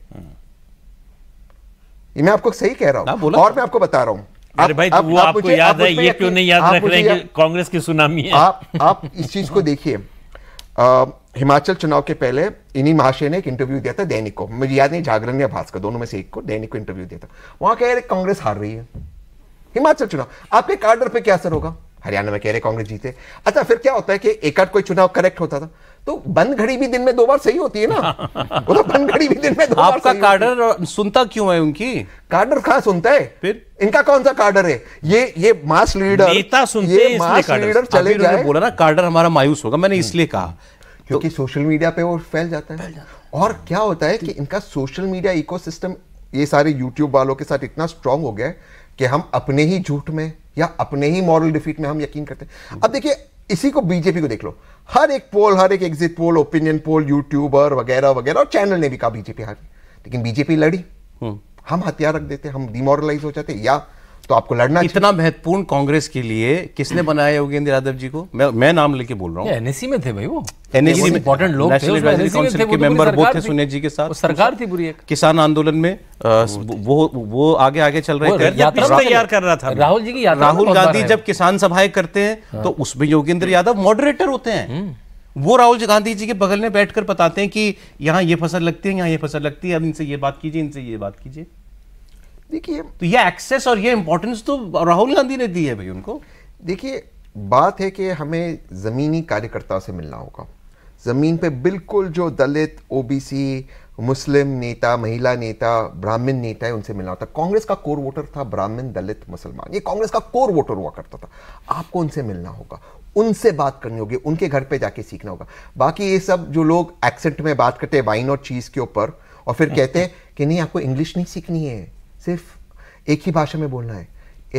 Speaker 1: मैं आपको सही कह रहा हूं हाँ, और मैं आपको बता रहा हूं अरे भाई आप, तो वो आप आपको याद है ये क्यों नहीं याद रख रहे हैं कांग्रेस की सुनामी है आप आप इस चीज को देखिए हिमाचल चुनाव के पहले इन्हीं महाशय ने एक इंटरव्यू दिया था दैनिक को मुझे याद नहीं जागरण या भास्कर दोनों में से एक को दैनिक को इंटरव्यू दिया था वहां कह रहे कांग्रेस हार रही है हिमाचल चुनाव आपके कार्डर पे क्या असर होगा हरियाणा में कह रहे कांग्रेस जीते अच्छा फिर क्या होता है कि एक आध कोई चुनाव करेक्ट होता था तो बंद घड़ी भी दिन में दो बार सही होती है ना [laughs] वो तो बंद घड़ी भी दिन में दो बार कार्डर सुनता क्यों है उनकी कार्डर कहा सुनता है फिर इनका कौन सा कार्डर है ये ये मास लीडर नेता सुनते ये मास लीडर चले जाए बोला
Speaker 2: ना कार्डर हमारा मायूस होगा मैंने हम्म। इसलिए कहा
Speaker 1: क्योंकि सोशल तो- मीडिया पे वो फैल जाता है और क्या होता है कि इनका सोशल मीडिया इकोसिस्टम ये सारे यूट्यूब वालों के साथ इतना स्ट्रांग हो गया है कि हम अपने ही झूठ में या अपने ही मॉरल डिफीट में हम यकीन करते हैं अब देखिए इसी को बीजेपी को देख लो हर एक पोल हर एक exit poll opinion poll youtuber वगैरह वगैरह और चैनल ने भी कहा बीजेपी हारी लेकिन बीजेपी लड़ी हम्म। हम हथियार रख देते हम डिमोरलाइज हो जाते या तो आपको लड़ना इतना महत्वपूर्ण कांग्रेस के लिए
Speaker 2: किसने बनाया योगेंद्र यादव जी को मैं मैं नाम लेके बोल रहा हूँ एनएसी में थे भाई वो एनएससी में इंपॉर्टेंट लोग एडवाइजरी काउंसिल के मेंबर तो वो थे सुनील जी के साथ सरकार थी बुरी किसान आंदोलन में वो वो आगे आगे चल रहे तैयार कर रहा था राहुल जी की तो राहुल गांधी जब किसान सभाएं करते हैं हाँ। तो उसमें योगेंद्र यादव मॉडरेटर होते हैं हम्म। वो राहुल गांधी जी के बगल में बैठकर बताते हैं कि यहाँ ये फसल लगती है यहाँ ये फसल लगती है अब इनसे ये बात कीजिए इनसे ये बात कीजिए देखिए तो ये
Speaker 1: एक्सेस और ये इम्पोर्टेंस तो राहुल गांधी ने दी है भाई उनको देखिए बात है कि हमें ज़मीनी कार्यकर्ता से मिलना होगा ज़मीन पे बिल्कुल जो दलित ओबीसी मुस्लिम नेता महिला नेता ब्राह्मण नेता है उनसे मिलना होता कांग्रेस का कोर वोटर था ब्राह्मण दलित मुसलमान ये कांग्रेस का कोर वोटर हुआ करता था आपको उनसे मिलना होगा उनसे बात करनी होगी उनके घर पे जाके सीखना होगा बाकी ये सब जो लोग एक्सेंट में बात करते हैं वाइन और चीज़ के ऊपर और फिर कहते हैं कि नहीं आपको इंग्लिश नहीं सीखनी है सिर्फ एक ही भाषा में बोलना है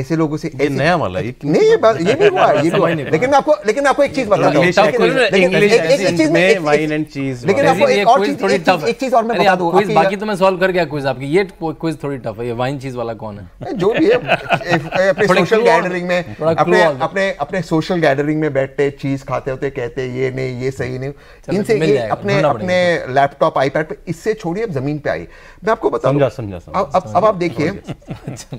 Speaker 1: ऐसे लोगों से ये नया वाला ये नहीं ये बात ये भी हुआ ये भी हुआ लेकिन मैं आपको लेकिन आपको एक चीज बता दूं लेकिन एक चीज में वाइन एंड चीज लेकिन आपको एक और चीज थोड़ी टफ एक चीज और मैं बता दूं क्विज बाकी
Speaker 3: तो मैं सॉल्व कर गया क्विज आपकी ये क्विज थोड़ी टफ है ये वाइन चीज वाला कौन है जो भी है
Speaker 4: अपने सोशल
Speaker 1: गैदरिंग में अपने अपने अपने सोशल गैदरिंग में बैठते चीज खाते होते कहते ये नहीं ये सही नहीं इनसे अपने अपने लैपटॉप आईपैड पे इससे छोड़िए अब जमीन पे आई मैं आपको बताऊं समझा समझा अब अब आप देखिए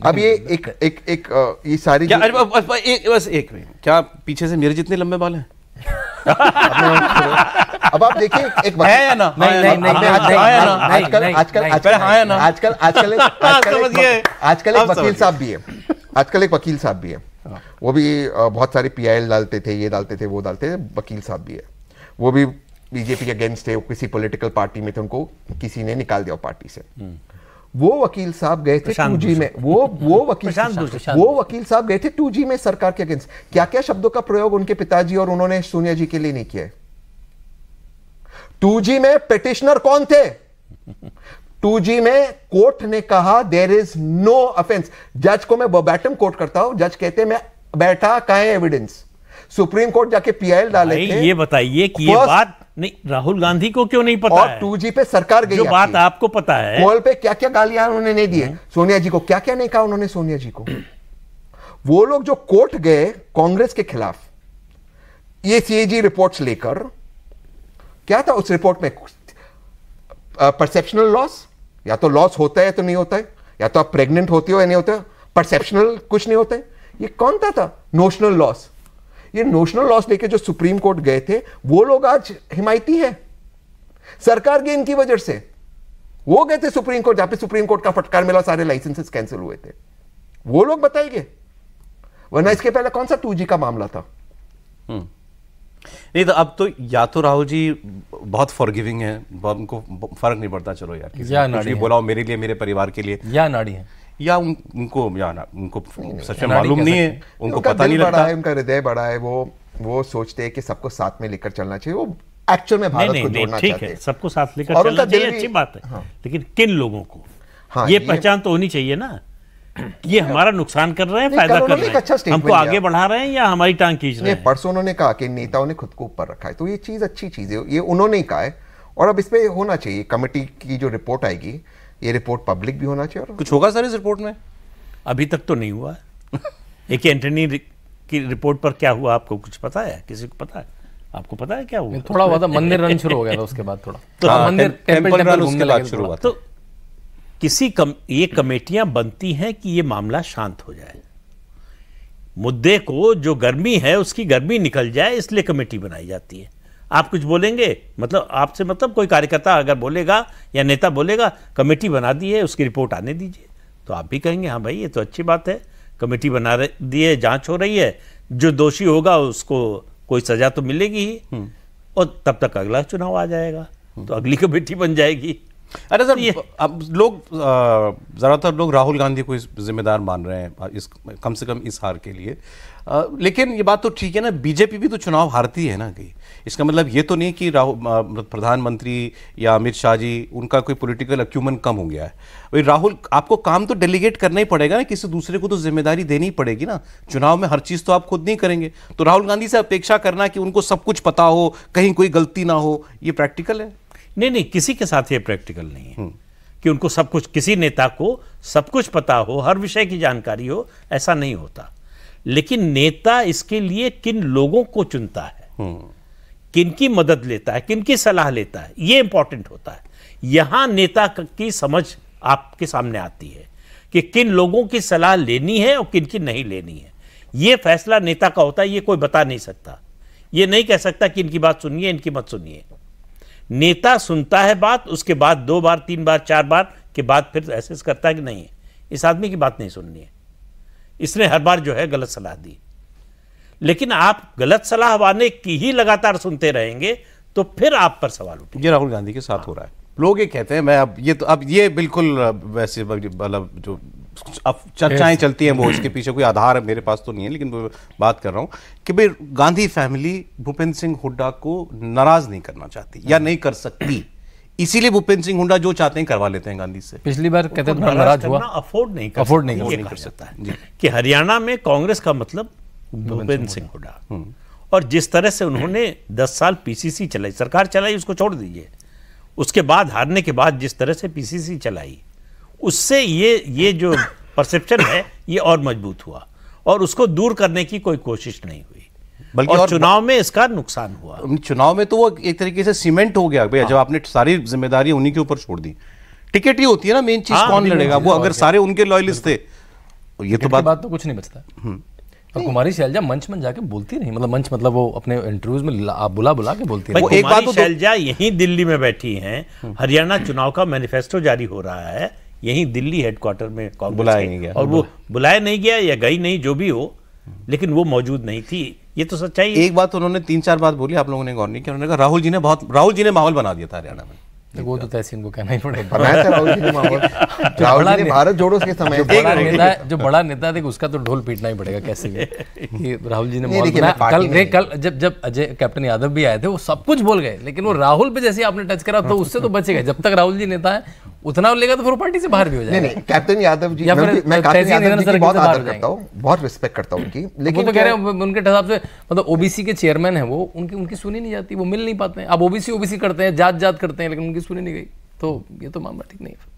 Speaker 1: अब ये एक [laughs] एक एक ये सारी क्या, अरे बस,
Speaker 2: एक बस एक मिनट
Speaker 1: क्या पीछे से मेरे जितने लंबे
Speaker 2: बाल हैं अब आप देखिए एक बात है या ना नहीं नहीं नहीं आजकल आजकल हाँ, आजकल हाँ या ना आजकल आजकल आजकल एक वकील
Speaker 1: साहब भी है आजकल एक वकील साहब भी है हाँ। वो भी बहुत सारे पीआईएल डालते थे ये डालते थे वो डालते थे वकील साहब भी है वो भी बीजेपी के अगेंस्ट है किसी पॉलिटिकल पार्टी में थे उनको किसी ने निकाल दिया पार्टी से हम्म। वो वकील साहब गए थे टू जी में वो वो वकील वो वकील साहब गए थे टू जी में सरकार के अगेंस्ट क्या क्या शब्दों का प्रयोग उनके पिताजी और उन्होंने सोनिया जी के लिए नहीं किया टू जी में पिटिशनर कौन थे टू जी में कोर्ट ने कहा देर इज नो अफेंस जज को मैं बोबैटम कोर्ट करता हूं जज कहते मैं बैठा का एविडेंस सुप्रीम कोर्ट जाके पीआईएल डाले ये
Speaker 4: बताइए कि ये बात नहीं राहुल गांधी को क्यों नहीं पता और टू जी पे सरकार गई जो बात आपको पता है कॉल
Speaker 1: पे क्या क्या गालियां उन्होंने नहीं दी हम्म। सोनिया जी को क्या क्या नहीं कहा उन्होंने सोनिया जी को वो लोग जो कोर्ट गए कांग्रेस के खिलाफ ये सीएजी रिपोर्ट्स लेकर क्या था उस रिपोर्ट में परसेप्शनल लॉस या तो लॉस होता है तो नहीं होता है या तो आप प्रेग्नेंट होते हो या नहीं होते परसेप्शनल कुछ नहीं होता है ये कौन था, था? नोशनल लॉस ये नोशनल लॉस लेके जो सुप्रीम कोर्ट गए थे वो लोग आज हिमायती है सरकार की इनकी वजह से वो गए थे सुप्रीम कोर्ट जहां पे सुप्रीम कोर्ट का फटकार मिला सारे लाइसेंसेस कैंसिल हुए थे वो लोग बताएंगे वरना इसके पहले कौन सा टू का मामला था हम्म।
Speaker 2: नहीं तो अब तो या तो राहुल जी बहुत फॉरगिविंग है उनको फर्क नहीं पड़ता चलो यार या नाड़ी बोलाओ मेरे लिए मेरे परिवार के लिए या नाड़ी है या उन, उनको
Speaker 1: जाना उनको सच में मालूम नहीं, है उनको पता नहीं लगता है उनका हृदय बड़ा है वो वो सोचते हैं कि सबको साथ में लेकर चलना चाहिए वो एक्चुअल में भारत को जोड़ना ठीक है सबको साथ लेकर चलना चाहिए अच्छी बात है हाँ। लेकिन किन लोगों को हाँ, ये पहचान तो होनी चाहिए ना ये हमारा नुकसान कर रहे हैं फायदा कर रहे अच्छा हैं हमको आगे बढ़ा रहे हैं या हमारी टांग खींच रहे हैं परसों उन्होंने कहा कि नेताओं ने खुद को ऊपर रखा है तो ये चीज अच्छी चीज है ये उन्होंने ही कहा है और अब इस पर होना चाहिए कमेटी की जो रिपोर्ट आएगी ये रिपोर्ट पब्लिक भी होना चाहिए और कुछ होगा सर इस
Speaker 2: रिपोर्ट
Speaker 4: में अभी तक तो नहीं हुआ [laughs] एक एंटनी की रिपोर्ट पर क्या हुआ आपको कुछ पता है किसी को पता है आपको पता है क्या हुआ थोड़ा बहुत मंदिर रन शुरू हो गया था [laughs] उसके बाद थोड़ा तो हाँ, हाँ, मंदिर टेंपल उसके बाद शुरू हुआ तो किसी कम ये कमेटियां बनती हैं कि ये मामला शांत हो जाए मुद्दे को जो गर्मी है उसकी गर्मी निकल जाए इसलिए कमेटी बनाई जाती है आप कुछ बोलेंगे मतलब आपसे मतलब कोई कार्यकर्ता अगर बोलेगा या नेता बोलेगा कमेटी बना दी है उसकी रिपोर्ट आने दीजिए तो आप भी कहेंगे हाँ भाई ये तो अच्छी बात है कमेटी बना दी है जाँच हो रही है जो दोषी होगा उसको कोई सज़ा तो मिलेगी ही हम्म। और तब तक अगला चुनाव आ जाएगा हम्म। तो अगली कमेटी बन जाएगी अरे सर ये अब लोग ज़्यादातर लोग राहुल गांधी को इस जिम्मेदार मान
Speaker 2: रहे हैं इस कम से कम इस हार के लिए आ, लेकिन ये बात तो ठीक है ना बीजेपी भी तो चुनाव हारती है ना कहीं इसका मतलब ये तो नहीं कि राहुल प्रधानमंत्री या अमित शाह जी उनका कोई पॉलिटिकल अक्यूमन कम हो गया है भाई राहुल आपको काम तो डेलीगेट करना ही पड़ेगा ना किसी दूसरे को तो जिम्मेदारी देनी पड़ेगी ना चुनाव में हर चीज़ तो आप खुद नहीं करेंगे तो राहुल गांधी से अपेक्षा करना
Speaker 4: कि उनको सब कुछ पता हो कहीं कोई गलती ना हो ये प्रैक्टिकल है नहीं नहीं किसी के साथ ये प्रैक्टिकल नहीं है हम्म। कि उनको सब कुछ किसी नेता को सब कुछ पता हो हर विषय की जानकारी हो ऐसा नहीं होता लेकिन नेता इसके लिए किन लोगों को चुनता है हम्म। किन की मदद लेता है किन की सलाह लेता है ये इंपॉर्टेंट होता है यहां नेता की समझ आपके सामने आती है कि किन लोगों की सलाह लेनी है और किन की नहीं लेनी है ये फैसला नेता का होता है ये कोई बता नहीं सकता ये नहीं कह सकता कि इनकी बात सुनिए इनकी मत सुनिए नेता सुनता है बात उसके बाद दो बार तीन बार चार बार के बाद फिर ऐसे करता है कि नहीं इस आदमी की बात नहीं सुननी है इसने हर बार जो है गलत सलाह दी लेकिन आप गलत सलाह वाले की ही लगातार सुनते रहेंगे तो फिर आप पर सवाल उठे ये राहुल गांधी के साथ हो रहा है लोग
Speaker 2: ये कहते हैं मैं अब ये तो अब ये बिल्कुल वैसे मतलब जो अब चर्चाएं चलती हैं वो इसके पीछे कोई आधार है मेरे पास तो नहीं है लेकिन बात कर रहा हूँ कि भाई गांधी फैमिली भूपेंद्र सिंह हुड्डा को नाराज नहीं करना चाहती या नहीं कर सकती इसीलिए भूपेंद्र
Speaker 4: सिंह हुड्डा जो चाहते हैं करवा लेते हैं गांधी से पिछली बार कहते हैं नाराज हुआ अफोर्ड नहीं कर अफोर्ड नहीं, कर सकता कि हरियाणा में कांग्रेस का मतलब भूपेंद्र सिंह हुड्डा हम्म। और जिस तरह से उन्होंने दस साल पीसीसी चलाई सरकार चलाई उसको छोड़ दीजिए उसके बाद हारने के बाद जिस तरह से पीसीसी चलाई उससे ये ये जो परसेप्शन [coughs] है ये और मजबूत हुआ और उसको दूर करने की कोई कोशिश नहीं हुई बल्कि और, और चुनाव में
Speaker 2: इसका नुकसान हुआ चुनाव में तो वो एक तरीके से सीमेंट हो गया भैया जब हाँ। आपने सारी जिम्मेदारी उन्हीं के ऊपर छोड़ दी टिकट ही होती है ना मेन चीज हाँ, कौन लड़ेगा वो अगर सारे उनके लॉयलिस्ट थे
Speaker 3: ये तो बात तो कुछ नहीं बचता हम्म। और तो कुमारी शैलजा मंच में जाके बोलती नहीं मतलब मंच मतलब वो अपने इंटरव्यूज में आप बुला बुला के बोलती वो एक बात तो शैलजा
Speaker 4: यही दिल्ली में बैठी हैं हम्म। हरियाणा चुनाव का मैनिफेस्टो जारी हो रहा है यही दिल्ली हेडक्वार्टर में बुलाया नहीं गया और वो बुलाया नहीं गया या गई नहीं जो भी हो हम्म। लेकिन वो मौजूद नहीं थी ये तो सच्चाई एक बात उन्होंने
Speaker 2: तीन चार बात बोली आप लोगों ने गौर नहीं किया उन्होंने कहा राहुल जी ने बहुत राहुल जी ने माहौल बना दिया था हरियाणा में तो वो तो तहसीन को कहना ही पड़ेगा [laughs] राहुल भारत जोड़ो के समय [laughs] जो बड़ा
Speaker 3: नेता जो उसका तो ढोल पीटना ही पड़ेगा कैसे भी राहुल जी ने कल कल जब जब अजय कैप्टन यादव भी आए थे वो सब कुछ बोल गए लेकिन वो राहुल पे जैसे आपने टच करा तो उससे तो बचेगा जब तक राहुल जी नेता है उतना लेगा तो फिर पार्टी से बाहर भी हो जाएगा नहीं
Speaker 1: कैप्टन यादव जी या मैं, कैप्टन यादव जी की बहुत आदर करता हूँ बहुत रिस्पेक्ट करता हूँ उनकी लेकिन वो तो कह रहे हैं
Speaker 3: उनके हिसाब से मतलब ओबीसी के चेयरमैन है वो उनकी उनकी सुनी नहीं जाती वो मिल नहीं पाते हैं अब ओबीसी ओबीसी करते हैं जात जात करते हैं लेकिन उनकी चीज़ सुनी नहीं गई
Speaker 1: तो ये तो मामला ठीक नहीं है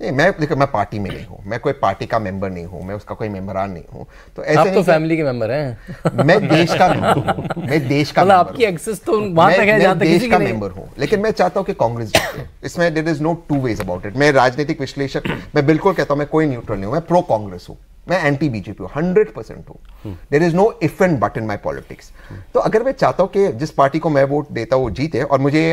Speaker 1: नहीं मैं देखो मैं पार्टी में नहीं हूँ मैं कोई पार्टी का मेंबर नहीं हूँ मैं उसका कोई मेंबरान नहीं हूँ तो ऐसे आप तो फैमिली के मेंबर हैं मैं देश का मेंबर हूँ मैं देश का मतलब आपकी एक्सेस
Speaker 3: तो वहां तक है जहां तक देश का मेंबर हूँ
Speaker 1: लेकिन मैं चाहता हूँ कि कांग्रेस जीते इसमें there is no two ways about it मैं राजनीतिक विश्लेषक मैं बिल्कुल कहता हूँ मैं कोई न्यूट्रल नहीं हूँ मैं प्रो कांग्रेस हूँ मैं एंटी बीजेपी हूँ हंड्रेड परसेंट हूँ there is no if and but in my politics तो अगर मैं चाहता हूँ कि जिस पार्टी को मैं वोट देता हूँ वो जीते और मुझे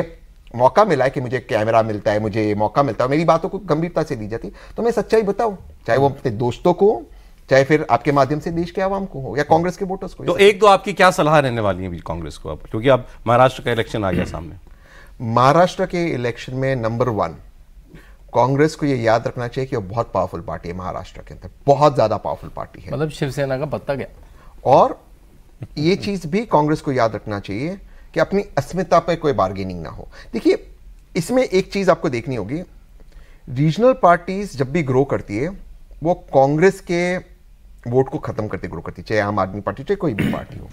Speaker 1: मौका मिला है कि मुझे कैमरा मिलता है मुझे मौका मिलता है मेरी बातों को गंभीरता से ली जाती तो मैं सच्चाई बताऊं चाहे वो अपने दोस्तों को चाहे फिर आपके माध्यम से देश के आवाम को हो या तो कांग्रेस के वोटर्स को तो
Speaker 2: एक तो आपकी क्या सलाह रहने वाली है कांग्रेस को अब क्योंकि अब महाराष्ट्र का इलेक्शन आ गया सामने
Speaker 1: महाराष्ट्र के इलेक्शन में नंबर वन कांग्रेस को ये याद रखना चाहिए कि वो बहुत पावरफुल पार्टी है महाराष्ट्र के अंदर बहुत ज्यादा पावरफुल पार्टी है मतलब शिवसेना का पत्ता गया और ये चीज भी कांग्रेस को याद रखना चाहिए कि अपनी अस्मिता पर कोई बार्गेनिंग ना हो देखिए इसमें एक चीज़ आपको देखनी होगी रीजनल पार्टीज़ जब भी ग्रो करती है वो कांग्रेस के वोट को ख़त्म करते ग्रो करती है चाहे आम आदमी पार्टी चाहे कोई भी पार्टी हो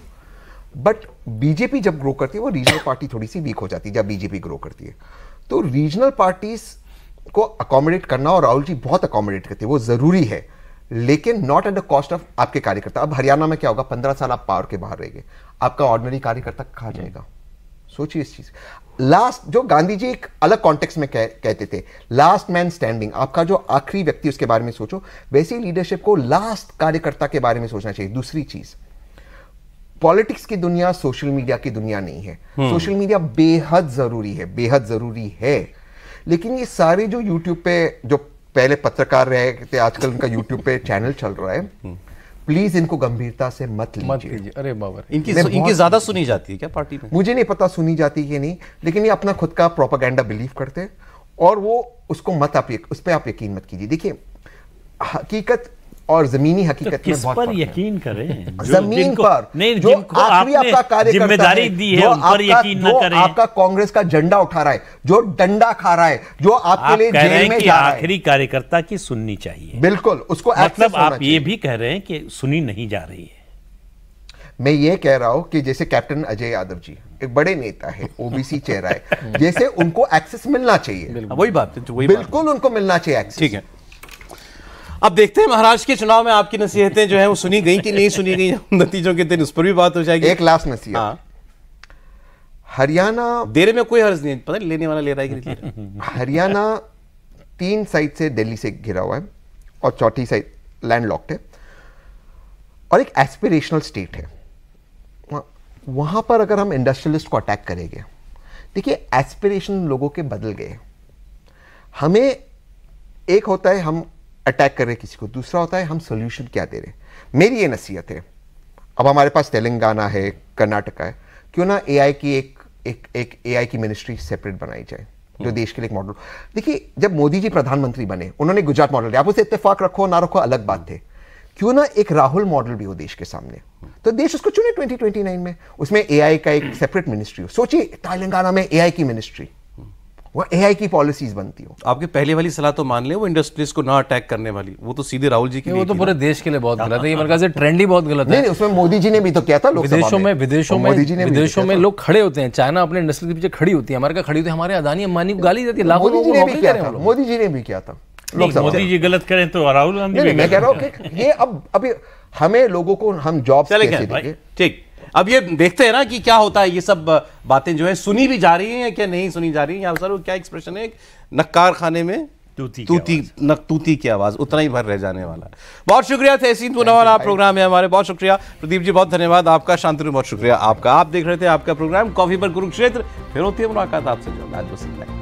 Speaker 1: बट बीजेपी जब ग्रो करती है वो रीजनल पार्टी थोड़ी सी वीक हो जाती है जब बीजेपी ग्रो करती है तो रीजनल पार्टीज़ को अकोमोडेट करना और राहुल जी बहुत अकोमोडेट करते हैं वो ज़रूरी है लेकिन not at the cost of आपके कार्यकर्ता अब हरियाणा में क्या होगा पंद्रह साल आप पावर के बाहर रहेंगे आपका ऑर्डनरी कार्यकर्ता खा जाएगा सोचिए इस चीज लास्ट जो गांधी जी एक अलग कॉन्टेक्स्ट में कह, कहते थे लास्ट मैन स्टैंडिंग आपका जो आखिरी व्यक्ति उसके बारे में सोचो ही लीडरशिप को लास्ट कार्यकर्ता के बारे में सोचना चाहिए दूसरी चीज पॉलिटिक्स की दुनिया सोशल मीडिया की दुनिया नहीं है सोशल हम्म। मीडिया बेहद जरूरी है बेहद जरूरी है लेकिन ये सारे जो यूट्यूब पे जो पहले पत्रकार रहे थे आजकल उनका यूट्यूब पे चैनल चल रहा है हम्म। प्लीज इनको गंभीरता से मत लीजिए अरे बाबर इनकी सु, इनकी ज्यादा
Speaker 2: सुनी जाती है क्या पार्टी में मुझे
Speaker 1: नहीं पता सुनी जाती है नहीं लेकिन ये अपना खुद का प्रोपागेंडा बिलीव करते हैं और वो उसको मत आप उस पर आप यकीन मत कीजिए देखिए हकीकत और जमीनी हकीकत तो में बहुत पर
Speaker 4: यकीन करें [laughs] जमीन पर नहीं
Speaker 1: जो आखिरी आपका कार्य जिम्मेदारी दी है उन यकीन न करें आपका कांग्रेस का झंडा उठा रहा है जो डंडा खा रहा है जो आपके लिए जेल में जा रहा है आखिरी
Speaker 4: कार्यकर्ता की सुननी चाहिए बिल्कुल उसको मतलब आप ये भी कह रहे हैं कि सुनी नहीं जा रही है
Speaker 1: मैं ये कह रहा हूँ कि जैसे कैप्टन अजय यादव जी एक बड़े नेता है ओबीसी चेहरा है जैसे उनको एक्सेस मिलना चाहिए वही बात है तो वही बिल्कुल उनको मिलना चाहिए एक्सेस ठीक है अब देखते हैं महाराष्ट्र के
Speaker 2: चुनाव में आपकी नसीहतें जो है वो सुनी गई कि नहीं सुनी गई [laughs] नतीजों के दिन उस पर भी बात हो जाएगी एक लास्ट नसीहत हाँ। हरियाणा देर में कोई हर्ज नहीं पता लेने वाला ले
Speaker 1: रहा है [laughs] हरियाणा तीन साइड से दिल्ली से घिरा हुआ है और चौथी साइड लैंड लॉक्ड है और एक एस्पिरेशनल स्टेट है वहां पर अगर हम इंडस्ट्रियलिस्ट को अटैक करेंगे देखिए एस्पिरेशन लोगों के बदल गए हमें एक होता है हम अटैक कर रहे हैं किसी को दूसरा होता है हम सोल्यूशन क्या दे रहे हैं मेरी ये नसीहत है अब हमारे पास तेलंगाना है कर्नाटका है क्यों ना ए की एक एक एक ए की मिनिस्ट्री सेपरेट बनाई जाए जो हम्म। देश के लिए एक मॉडल देखिए जब मोदी जी प्रधानमंत्री बने उन्होंने गुजरात मॉडल दिया आप उसे इतफाक रखो ना रखो अलग बात थे क्यों ना एक राहुल मॉडल भी हो देश के सामने तो देश उसको चुने 2029 में उसमें एआई का एक सेपरेट मिनिस्ट्री हो सोचिए तेलंगाना में एआई की मिनिस्ट्री वो ए की पॉलिसीज बनती
Speaker 2: हो आपकी पहले वाली सलाह तो मान लें वो इंडस्ट्रीज को ना अटैक करने वाली वो तो सीधे राहुल जी की वो तो पूरे देश के लिए बहुत गलत है ये मेरे से ट्रेंड ही बहुत गलत
Speaker 3: है उसमें
Speaker 1: मोदी जी ने भी तो किया था विदेशों में विदेशों में विदेशों तो
Speaker 3: में तो लोग खड़े होते हैं चाइना अपने इंडस्ट्री के पीछे खड़ी होती है अमेरिका खड़ी होती है हमारे अदानी अम्बानी को गाली देती है लाखों था
Speaker 1: मोदी जी ने भी किया था मोदी जी
Speaker 4: गलत करें तो राहुल गांधी मैं कह रहा हूँ
Speaker 1: ये अब अभी हमें लोगों को हम जॉब ठीक अब ये देखते हैं ना
Speaker 2: कि क्या होता है ये सब बातें जो है सुनी भी जा रही हैं क्या नहीं सुनी जा रही है सर क्या एक्सप्रेशन है नक्कार खाने में तूती तूती की आवाज़ उतना ही भर रह जाने वाला बहुत शुक्रिया तहसीन पुनावाला आप प्रोग्राम है हमारे बहुत शुक्रिया प्रदीप जी बहुत धन्यवाद आपका शांति बहुत शुक्रिया आपका आप देख रहे थे आपका प्रोग्राम कॉफी पर कुरुक्षेत्र फिर होती है मुलाकात आपसे जो आज